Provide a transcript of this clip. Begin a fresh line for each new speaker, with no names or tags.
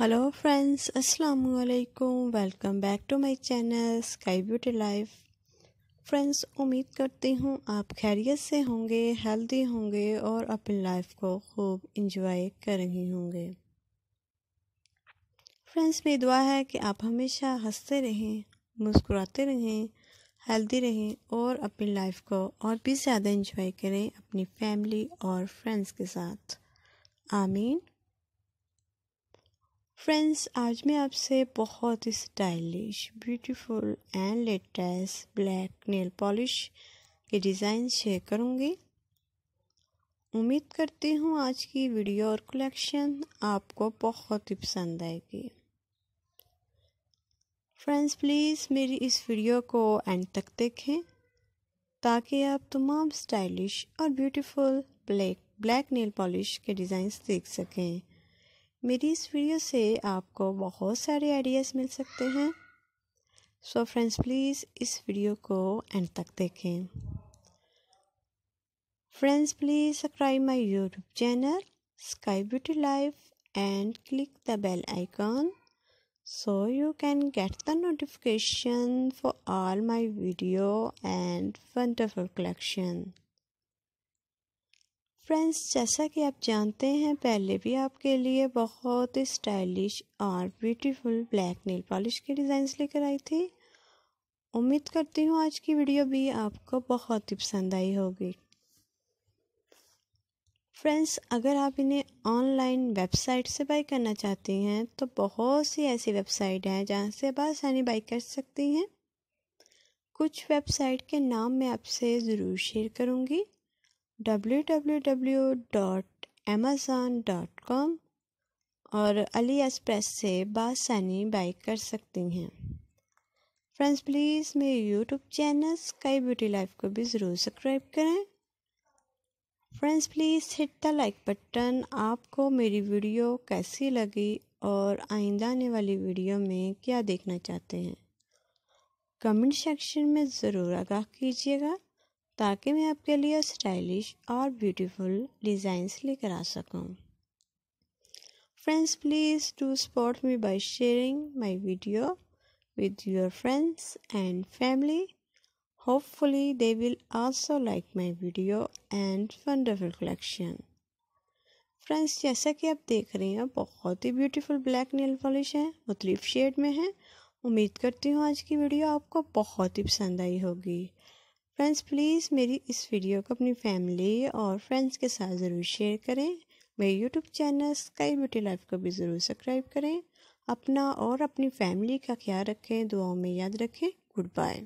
Hello friends अस्सलाम वालेकुम welcome back to my channel Sky Beauty Life friends उम्मीद करती हूँ आप खैरियत से होंगे हेल्दी होंगे और अपनी लाइफ को खूब इंजॉय कर रही होंगे फ्रेंड्स मेरी दुआ है कि आप हमेशा हंसते रहें मुस्कुराते रहें हेल्दी रहें और अपनी लाइफ को और भी ज़्यादा इंजॉय करें अपनी फैमिली और फ्रेंड्स के साथ आमीन फ्रेंड्स आज मैं आपसे बहुत ही stylish beautiful and latest black nail polish के डिज़ाइन शेयर करूँगी उम्मीद करती हूँ आज की वीडियो और कलेक्शन आपको बहुत ही पसंद आएगी फ्रेंड्स प्लीज़ मेरी इस वीडियो को एंड तक देखें ताकि आप तमाम स्टाइलिश और beautiful black black nail polish के डिज़ाइंस देख सकें मेरी इस वीडियो से आपको बहुत सारे आइडियाज़ मिल सकते हैं सो फ्रेंड्स प्लीज़ इस वीडियो को एंड तक देखें friends please subscribe my YouTube channel Sky Beauty Life and click the bell icon so you can get the notification for all my video and wonderful collection friends जैसा कि आप जानते हैं पहले भी आपके लिए बहुत ही स्टाइलिश और ब्यूटीफुल ब्लैक नील पॉलिश के डिज़ाइंस लेकर आई थी उम्मीद करती हूँ आज की वीडियो भी आपको बहुत ही पसंद आई होगी फ्रेंड्स अगर आप इन्हें ऑनलाइन वेबसाइट से बाई करना चाहती हैं तो बहुत सी ऐसी वेबसाइट हैं जहाँ से आप आसानी बाई कर सकती हैं कुछ वेबसाइट के नाम मैं आपसे ज़रूर शेयर करूँगी www.amazon.com और अली एक्सप्रेस से बासानी बाई कर सकती हैं फ्रेंड्स प्लीज़ मेरे YouTube channel Sky Beauty Life को भी ज़रूर सब्सक्राइब करें friends please hit the like button आपको मेरी वीडियो कैसी लगी और आइंदा आने वाली वीडियो में क्या देखना चाहते हैं कमेंट सेक्शन में ज़रूर आगाह कीजिएगा ताकि मैं आपके लिए स्टाइलिश और ब्यूटीफुल डिज़ाइंस लेकर आ सकूं। Friends please to support me by sharing my video with your friends and family hopefully they will also like my video and wonderful collection friends जैसा कि आप देख रहे हैं बहुत ही ब्यूटीफुल ब्लैक नेल पॉलिश है मुख्तलिफ शेड में है उम्मीद करती हूँ आज की वीडियो आपको बहुत ही पसंद आई होगी फ्रेंड्स प्लीज़ मेरी इस वीडियो को अपनी फैमिली और फ्रेंड्स के साथ ज़रूर शेयर करें मेरे YouTube channel Sky Beauty Life को भी ज़रूर सब्सक्राइब करें अपना और अपनी फैमिली का ख्याल रखें दुआओं में याद रखें गुड बाय